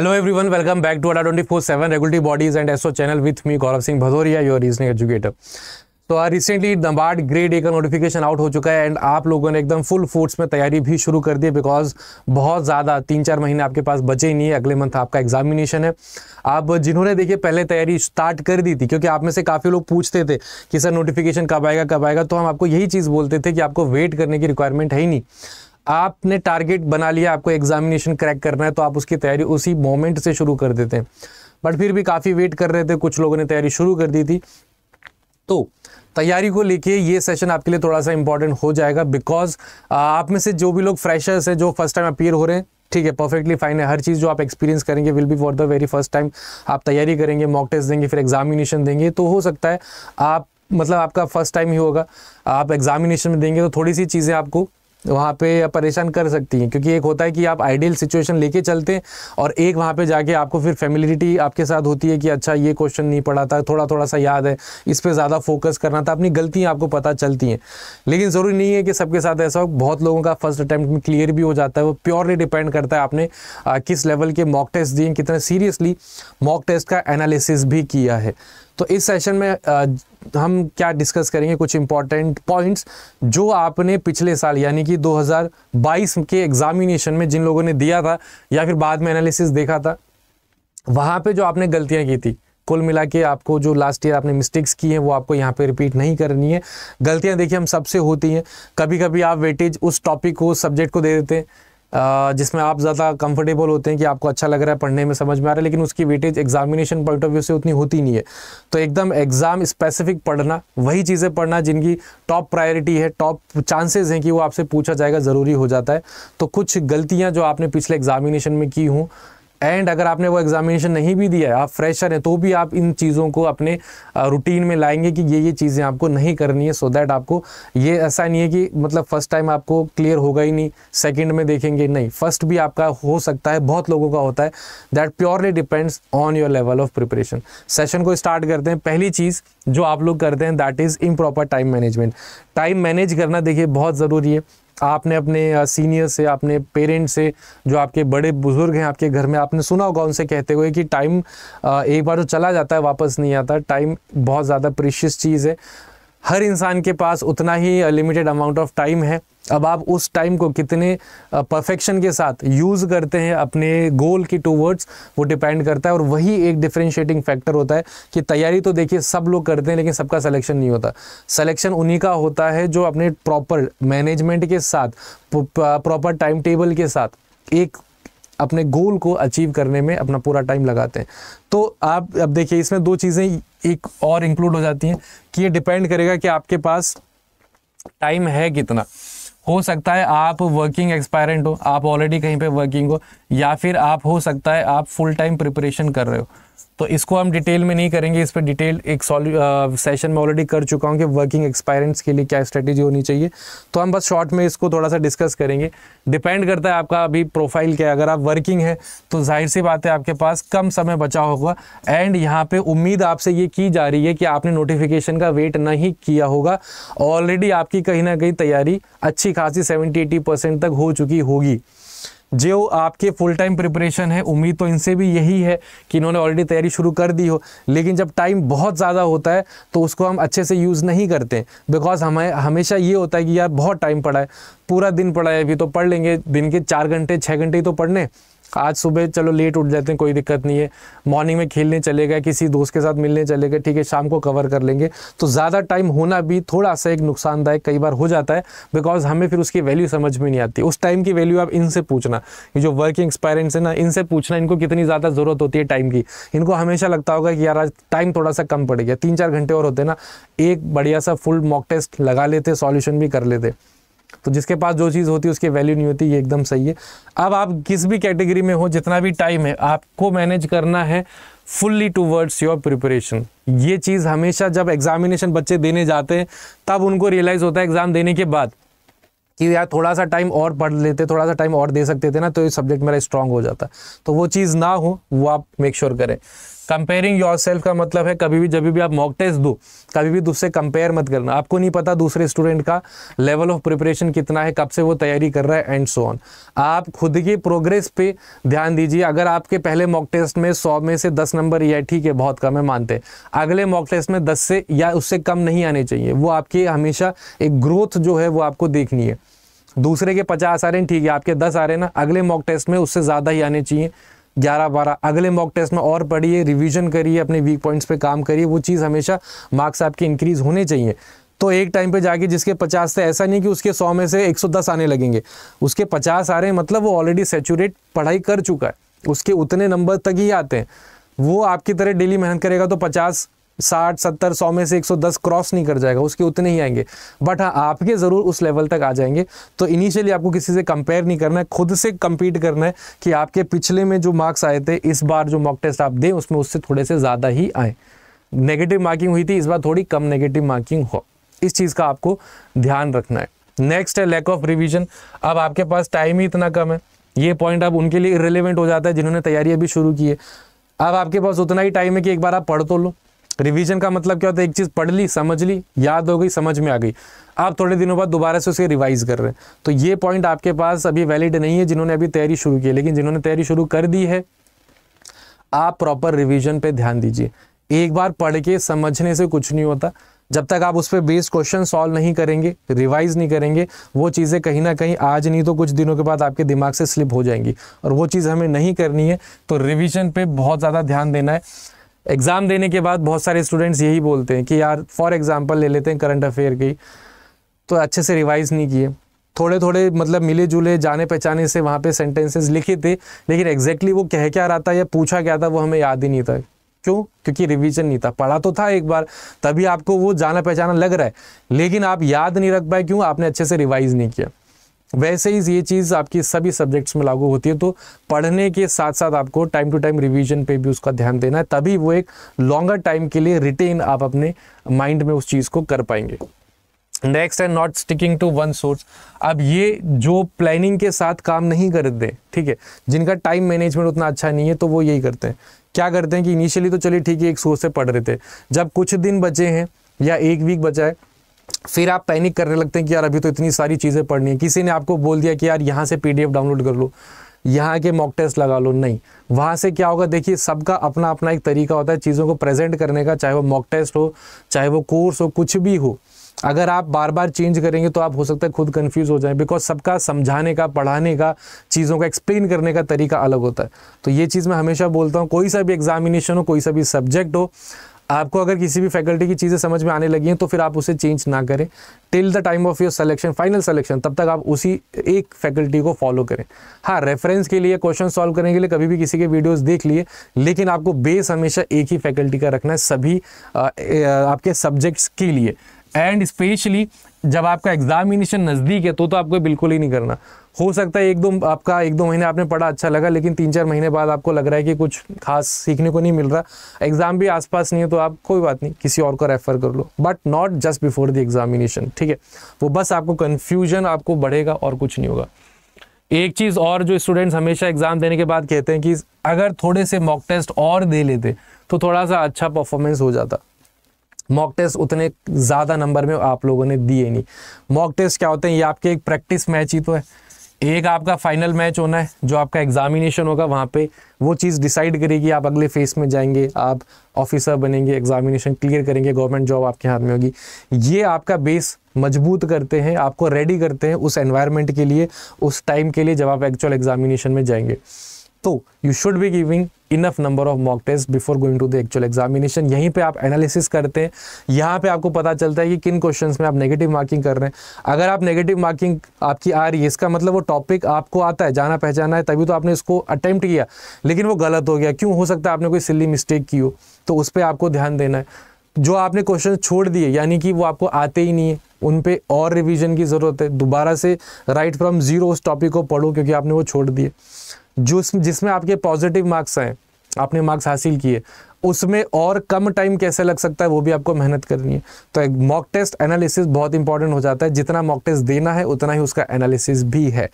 hello everyone welcome back to Adda twenty four seven regulatory bodies and SO channel with me Gaurav Singh Bhadauria your reasoning educator तो recently दबाड grade A का notification out हो चुका है and आप लोगों ने एकदम फुल फोर्स में तैयारी भी शुरू कर दी बिकॉज बहुत ज़्यादा तीन चार महीने आपके पास बचे ही नहीं है अगले मंथ आपका एग्जामिनेशन है आप जिन्होंने देखिए पहले तैयारी स्टार्ट कर दी थी क्योंकि आप में से काफ़ी लोग पूछते थे कि सर नोटिफिकेशन कब आएगा कब आएगा तो हम आपको यही चीज़ बोलते थे कि आपको वेट करने की रिक्वायरमेंट है ही नहीं आपने टारगेट बना लिया आपको एग्जामिनेशन क्रैक करना है तो आप उसकी तैयारी उसी मोमेंट से शुरू कर देते हैं बट फिर भी काफ़ी वेट कर रहे थे कुछ लोगों ने तैयारी शुरू कर दी थी तो तैयारी को लेके ये सेशन आपके लिए थोड़ा सा इंपॉर्टेंट हो जाएगा बिकॉज आप में से जो भी लोग फ्रेशर्स हैं जो फर्स्ट टाइम अपीयर हो रहे हैं ठीक है परफेक्टली फाइन है हर चीज़ जो आप एक्सपीरियंस करेंगे will be for the very first time आप तैयारी करेंगे मॉक टेस्ट देंगे फिर एग्जामिनेशन देंगे तो हो सकता है आप मतलब आपका फर्स्ट टाइम ही होगा आप एग्जामिनेशन में देंगे तो थोड़ी सी चीज़ें आपको वहाँ पे परेशान कर सकती हैं क्योंकि एक होता है कि आप आइडियल सिचुएशन लेके चलते हैं और एक वहाँ पे जाके आपको फिर फेमिलिटी आपके साथ होती है कि अच्छा ये क्वेश्चन नहीं पढ़ा था थोड़ा थोड़ा सा याद है इस पर ज़्यादा फोकस करना था अपनी गलतियाँ आपको पता चलती हैं लेकिन ज़रूरी नहीं है कि सबके साथ ऐसा हो बहुत लोगों का फर्स्ट अटैम्प्ट में क्लियर भी हो जाता है वो प्योरली डिपेंड करता है आपने किस लेवल के मॉक टेस्ट दिए कितने सीरियसली मॉक टेस्ट का एनालिसिस भी किया है तो इस सेशन में हम क्या डिस्कस करेंगे कुछ इंपॉर्टेंट पॉइंट्स जो आपने पिछले साल यानी कि 2022 के एग्जामिनेशन में जिन लोगों ने दिया था या फिर बाद में एनालिसिस देखा था वहां पे जो आपने गलतियां की थी कुल मिला के आपको जो लास्ट ईयर आपने मिस्टेक्स की हैं वो आपको यहाँ पे रिपीट नहीं करनी है गलतियाँ देखिए हम सबसे होती हैं कभी कभी आप वेटेज उस टॉपिक को सब्जेक्ट को दे देते हैं जिसमें आप ज़्यादा कंफर्टेबल होते हैं कि आपको अच्छा लग रहा है पढ़ने में समझ में आ रहा है लेकिन उसकी weightage examination point of view से उतनी होती नहीं है तो एकदम एग्ज़ाम स्पेसिफिक पढ़ना वही चीज़ें पढ़ना जिनकी टॉप प्रायोरिटी है टॉप चांसेस हैं कि वो आपसे पूछा जाएगा ज़रूरी हो जाता है तो कुछ गलतियाँ जो आपने पिछले एग्जामिनेशन में की हूँ एंड अगर आपने वो एग्जामिनेशन नहीं भी दिया है आप फ्रेशर हैं तो भी आप इन चीज़ों को अपने रूटीन में लाएंगे कि ये ये चीज़ें आपको नहीं करनी है सो so दैट आपको ये ऐसा नहीं है कि मतलब फर्स्ट टाइम आपको क्लियर होगा ही नहीं सेकंड में देखेंगे नहीं फर्स्ट भी आपका हो सकता है बहुत लोगों का होता है that purely depends on your level of preparation session को स्टार्ट करते हैं पहली चीज़ जो आप लोग करते हैं that is um time management time manage करना देखिए बहुत ज़रूरी है आपने अपने सीनियर से अपने पेरेंट्स से जो आपके बड़े बुजुर्ग हैं आपके घर में आपने सुना होगा उनसे कहते हुए कि टाइम एक बार तो चला जाता है वापस नहीं आता टाइम बहुत ज़्यादा प्रीशियस चीज़ है हर इंसान के पास उतना ही लिमिटेड अमाउंट ऑफ टाइम है अब आप उस टाइम को कितने परफेक्शन के साथ यूज़ करते हैं अपने गोल की टू वर्ड्स वो डिपेंड करता है और वही एक डिफ्रेंशिएटिंग फैक्टर होता है कि तैयारी तो देखिए सब लोग करते हैं लेकिन सबका सिलेक्शन नहीं होता सिलेक्शन उन्हीं का होता है जो अपने प्रॉपर मैनेजमेंट के साथ प्रॉपर टाइम टेबल के साथ एक अपने गोल को अचीव करने में अपना पूरा टाइम लगाते हैं तो आप अब देखिए इसमें दो चीज़ें एक और इंक्लूड हो जाती हैं कि ये डिपेंड करेगा कि आपके पास टाइम है कितना हो सकता है आप वर्किंग एक्सपायरेंट हो आप ऑलरेडी कहीं पे वर्किंग हो या फिर आप हो सकता है आप फुल टाइम प्रिपरेशन कर रहे हो तो इसको हम डिटेल में नहीं करेंगे इस पर डिटेल एक सेशन में ऑलरेडी कर चुका हूँ कि वर्किंग एक्सपायरेंट्स के लिए क्या स्ट्रेटेजी होनी चाहिए तो हम बस शॉर्ट में इसको थोड़ा सा डिस्कस करेंगे डिपेंड करता है आपका अभी प्रोफाइल क्या है अगर आप वर्किंग है तो जाहिर सी बात है आपके पास कम समय बचा होगा एंड यहाँ पर उम्मीद आपसे ये की जा रही है कि आपने नोटिफिकेशन का वेट नहीं किया होगा ऑलरेडी आपकी कहीं ना कहीं तैयारी अच्छी खासी सेवेंटी एटी तक हो चुकी होगी जो आपके फुल टाइम प्रिपरेशन है उम्मीद तो इनसे भी यही है कि इन्होंने ऑलरेडी तैयारी शुरू कर दी हो लेकिन जब टाइम बहुत ज़्यादा होता है तो उसको हम अच्छे से यूज़ नहीं करते बिकॉज़ हमें हमेशा ये होता है कि यार बहुत टाइम पड़ा है पूरा दिन पड़ा है अभी तो पढ़ लेंगे दिन के चार घंटे छः घंटे ही तो पढ़ने आज सुबह चलो लेट उठ जाते हैं कोई दिक्कत नहीं है मॉर्निंग में खेलने चले गए किसी दोस्त के साथ मिलने चले गए ठीक है शाम को कवर कर लेंगे तो ज़्यादा टाइम होना भी थोड़ा सा एक नुकसानदायक कई बार हो जाता है बिकॉज हमें फिर उसकी वैल्यू समझ में नहीं आती उस टाइम की वैल्यू आप इनसे पूछना ये जो वर्किंग एक्सपायरेंट्स है ना इनसे पूछना इनको कितनी ज़्यादा ज़रूरत होती है टाइम की इनको हमेशा लगता होगा कि यार आज टाइम थोड़ा सा कम पड़ गया तीन चार घंटे और होते ना एक बढ़िया सा फुल मॉक टेस्ट लगा लेते सॉल्यूशन भी कर लेते तो जिसके पास जो चीज़ होती है उसकी वैल्यू नहीं होती ये एकदम सही है अब आप किस भी कैटेगरी में हो जितना भी टाइम है आपको मैनेज करना है फुल्ली टूवर्ड्स योर प्रिपरेशन ये चीज़ हमेशा जब एग्जामिनेशन बच्चे देने जाते हैं तब उनको रियलाइज़ होता है एग्ज़ाम देने के बाद कि यार थोड़ा सा टाइम और पढ़ लेते थोड़ा सा टाइम और दे सकते थे ना तो ये सब्जेक्ट मेरा स्ट्रांग हो जाता तो वो चीज़ ना हो वो आप मेक श्योर sure करें कंपेयरिंग योरसेल्फ का मतलब है कभी भी जब भी आप मॉक टेस्ट दो कभी भी दूसरे कंपेयर मत करना आपको नहीं पता दूसरे स्टूडेंट का लेवल ऑफ प्रिपरेशन कितना है कब से वो तैयारी कर रहा है एंड सो ऑन आप खुद की प्रोग्रेस पे ध्यान दीजिए अगर आपके पहले मॉक टेस्ट में सौ में से दस नंबर या ठीक है बहुत कम है मानते अगले मॉक टेस्ट में दस से या उससे कम नहीं आने चाहिए वो आपकी हमेशा एक ग्रोथ जो है वो आपको देखनी है दूसरे के पचास आ रहे हैं ठीक है आपके दस आ रहे हैं ना अगले मॉक टेस्ट में उससे ज़्यादा ही आने चाहिए ग्यारह बारह अगले मॉक टेस्ट में और पढ़िए रिविजन करिए अपने वीक पॉइंट्स पे काम करिए वो चीज़ हमेशा मार्क्स आपके इंक्रीज़ होने चाहिए तो एक टाइम पे जाके जिसके 50 थे ऐसा नहीं कि उसके 100 में से 110 आने लगेंगे उसके 50 आ रहे हैं मतलब वो ऑलरेडी सेचूरेट पढ़ाई कर चुका है उसके उतने नंबर तक ही आते हैं वो आपकी तरह डेली मेहनत करेगा तो पचास साठ सत्तर सौ में से एक सौ दस क्रॉस नहीं कर जाएगा उसके उतने ही आएंगे बट हाँ आपके ज़रूर उस लेवल तक आ जाएंगे तो इनिशियली आपको किसी से कंपेयर नहीं करना है खुद से कम्पीट करना है कि आपके पिछले में जो मार्क्स आए थे इस बार जो मॉक टेस्ट आप दें उसमें उससे थोड़े से ज़्यादा ही आए नेगेटिव मार्किंग हुई थी इस बार थोड़ी कम नेगेटिव मार्किंग हो इस चीज़ का आपको ध्यान रखना है नेक्स्ट है लैक ऑफ रिविजन अब आपके पास टाइम ही इतना कम है ये पॉइंट अब उनके लिए इरेलीवेंट हो जाता है जिन्होंने तैयारी अभी शुरू की है अब आपके पास उतना ही टाइम है कि एक बार आप पढ़ तो लो रिवीजन का मतलब क्या होता है एक चीज़ पढ़ ली समझ ली याद हो गई समझ में आ गई आप थोड़े दिनों बाद दोबारा से उसे रिवाइज़ कर रहे हैं तो ये पॉइंट आपके पास अभी वैलिड नहीं है जिन्होंने अभी तैयारी शुरू की है लेकिन जिन्होंने तैयारी शुरू कर दी है आप प्रॉपर रिविजन पे ध्यान दीजिए एक बार पढ़ के समझने से कुछ नहीं होता जब तक आप उस पर बेस क्वेश्चन सॉल्व नहीं करेंगे रिवाइज नहीं करेंगे वो चीज़ें कहीं ना कहीं आज नहीं तो कुछ दिनों के बाद आपके दिमाग से स्लिप हो जाएंगी और वो चीज़ हमें नहीं करनी है तो रिविजन पे बहुत ज़्यादा ध्यान देना है एग्ज़ाम देने के बाद बहुत सारे स्टूडेंट्स यही बोलते हैं कि यार फॉर एग्ज़ाम्पल ले लेते हैं करंट अफेयर की तो अच्छे से रिवाइज़ नहीं किए थोड़े थोड़े मतलब मिले जुले जाने पहचाने से वहाँ पे सेंटेंसेस लिखे थे लेकिन एग्जैक्टली वो कह क्या रहा था या पूछा क्या था वो हमें याद ही नहीं था क्यों क्योंकि रिवीजन नहीं था पढ़ा तो था एक बार तभी आपको वो जाना पहचाना लग रहा है लेकिन आप याद नहीं रख पाए क्यों आपने अच्छे से रिवाइज नहीं किया वैसे ही ये चीज़ आपकी सभी सब्जेक्ट्स में लागू होती है तो पढ़ने के साथ साथ आपको टाइम टू टाइम रिवीजन पे भी उसका ध्यान देना है तभी वो एक लॉन्गर टाइम के लिए रिटेन आप अपने माइंड में उस चीज़ को कर पाएंगे नेक्स्ट है not sticking to one source अब ये जो प्लानिंग के साथ काम नहीं करते ठीक है जिनका टाइम मैनेजमेंट उतना अच्छा नहीं है तो वो यही करते हैं क्या करते हैं कि इनिशियली तो चलिए ठीक है एक सोर्स से पढ़ रहे थे जब कुछ दिन बचे हैं या एक वीक बचा है फिर आप पैनिक करने लगते हैं कि यार अभी तो इतनी सारी चीज़ें पढ़नी है किसी ने आपको बोल दिया कि यार यहाँ से पी डाउनलोड कर लो यहाँ के मॉक टेस्ट लगा लो नहीं वहाँ से क्या होगा देखिए सबका अपना अपना एक तरीका होता है चीज़ों को प्रेजेंट करने का चाहे वो मॉक टेस्ट हो चाहे वो कोर्स हो कुछ भी हो अगर आप बार बार चेंज करेंगे तो आप हो सकता है खुद कंफ्यूज हो जाएं बिकॉज सबका समझाने का पढ़ाने का चीज़ों का एक्सप्लेन करने का तरीका अलग होता है तो ये चीज़ मैं हमेशा बोलता हूँ कोई सा भी एग्जामिनेशन हो कोई सा भी सब्जेक्ट हो आपको अगर किसी भी फैकल्टी की चीज़ें समझ में आने लगी हैं तो फिर आप उसे चेंज ना करें till the time of your selection final selection तब तक आप उसी एक फैकल्टी को फॉलो करें हाँ रेफरेंस के लिए क्वेश्चन सॉल्व करने के लिए कभी भी किसी के वीडियोस देख लिए लेकिन आपको बेस हमेशा एक ही फैकल्टी का रखना है सभी आ, आपके सब्जेक्ट्स के लिए एंड स्पेशली जब आपका एग्जामिनेशन नज़दीक है तो तो आपको बिल्कुल ही नहीं करना हो सकता है एक दो आपका एक दो महीने आपने पढ़ा अच्छा लगा लेकिन तीन चार महीने बाद आपको लग रहा है कि कुछ खास सीखने को नहीं मिल रहा एग्ज़ाम भी आसपास नहीं है तो आप कोई बात नहीं किसी और को रेफ़र कर लो but not just before the examination ठीक है वो बस आपको कन्फ्यूजन आपको बढ़ेगा और कुछ नहीं होगा एक चीज़ और जो स्टूडेंट्स हमेशा एग्ज़ाम देने के बाद कहते हैं कि अगर थोड़े से मॉक टेस्ट और दे लेते तो थोड़ा सा अच्छा परफॉर्मेंस हो जाता मॉक टेस्ट उतने ज़्यादा नंबर में आप लोगों ने दिए नहीं मॉक टेस्ट क्या होते हैं ये आपके एक प्रैक्टिस मैच ही तो है एक आपका फाइनल मैच होना है जो आपका एग्जामिनेशन होगा वहाँ पे वो चीज़ डिसाइड करेगी आप अगले फेस में जाएंगे आप ऑफिसर बनेंगे एग्जामिनेशन क्लियर करेंगे गवर्नमेंट जॉब आपके हाथ में होगी ये आपका बेस मजबूत करते हैं आपको रेडी करते हैं उस एनवायरमेंट के लिए उस टाइम के लिए जब आप एक्चुअल एग्जामिनेशन में जाएंगे तो you should be giving enough number of mock test before going to the actual examination यहीं पे आप एनालिसिस करते हैं यहाँ पे आपको पता चलता है कि किन क्वेश्चंस में आप नेगेटिव मार्किंग कर रहे हैं अगर आप नेगेटिव मार्किंग आपकी आ रही है इसका मतलब वो टॉपिक आपको आता है जाना पहचाना है तभी तो आपने इसको अटैम्प्ट किया लेकिन वो गलत हो गया क्यों हो सकता है आपने कोई सिल्ली मिस्टेक की हो तो उस पर आपको ध्यान देना है जो आपने क्वेश्चन छोड़ दिए यानी कि वो आपको आते ही नहीं है उन पे और रिवीजन की ज़रूरत है दोबारा से राइट फ्रॉम ज़ीरो उस टॉपिक को पढ़ो क्योंकि आपने वो छोड़ दिए जो जिसमें आपके पॉजिटिव मार्क्स आए आपने मार्क्स हासिल किए उसमें और कम टाइम कैसे लग सकता है वो भी आपको मेहनत करनी है तो एक मॉक टेस्ट एनालिसिस बहुत इंपॉर्टेंट हो जाता है जितना मॉक टेस्ट देना है उतना ही उसका एनालिसिस भी है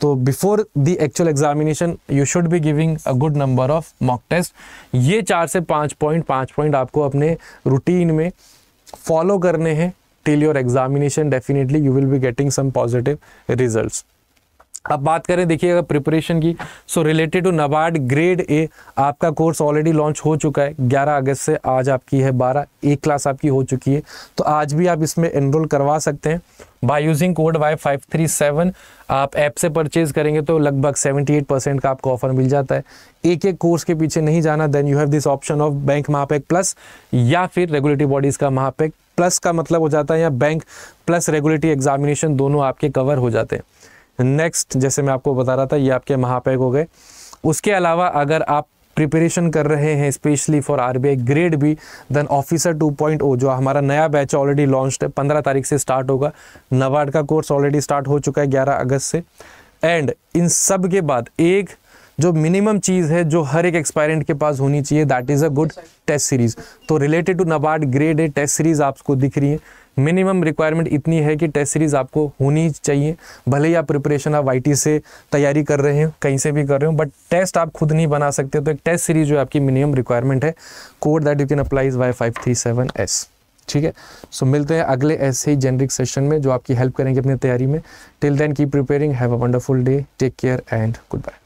तो before the actual examination you should be giving a good number of mock test ये चार से पाँच पॉइंट पाँच पॉइंट आपको अपने रूटीन में फॉलो करने हैं till your examination definitely you will be getting some positive results अब बात करें देखिएगा प्रिपरेशन की so related to NABARD grade A आपका कोर्स ऑलरेडी लॉन्च हो चुका है 11 अगस्त से आज आपकी है 12 एक क्लास आपकी हो चुकी है तो आज भी आप इसमें एनरोल करवा सकते हैं by using code Y five three seven आप ऐप से परचेज करेंगे तो लगभग सेवेंटी एट परसेंट का आपको ऑफर मिल जाता है एक एक कोर्स के पीछे नहीं जाना then you have this option of bank Mahapack plus या फिर रेगुलेटरी बॉडीज़ का महापैक प्लस का मतलब हो जाता है या बैंक प्लस रेगुलेटरी एग्जामिनेशन दोनों आपके कवर हो जाते हैं नेक्स्ट जैसे मैं आपको बता रहा था ये आपके महापैक हो गए उसके अलावा अगर आप प्रिपरेशन कर रहे हैं specially for R grade B then officer 2.0 जो हमारा नया बैच ऑलरेडी लॉन्च है पंद्रह तारीख से स्टार्ट होगा नवाड का कोर्स ऑलरेडी स्टार्ट हो चुका है ग्यारह अगस्त से एंड इन सब के बाद एक जो मिनिमम चीज़ है जो हर एक एक्सपायरेंट के पास होनी चाहिए that is a good test series तो related to NABARD grade A test series आपको दिख रही है मिनिमम रिक्वायरमेंट इतनी है कि टेस्ट सीरीज़ आपको होनी चाहिए भले ही आप प्रिपरेशन आप वाई से तैयारी कर रहे हो कहीं से भी कर रहे हो बट टेस्ट आप खुद नहीं बना सकते तो एक टेस्ट सीरीज़ जो आपकी मिनिमम रिक्वायरमेंट है code that you can applies Y five three seven S ठीक है सो मिलते हैं अगले ऐसे ही जेनरिक सेशन में जो आपकी हेल्प करेंगे अपनी तैयारी में till then keep preparing have a wonderful day take care and good bye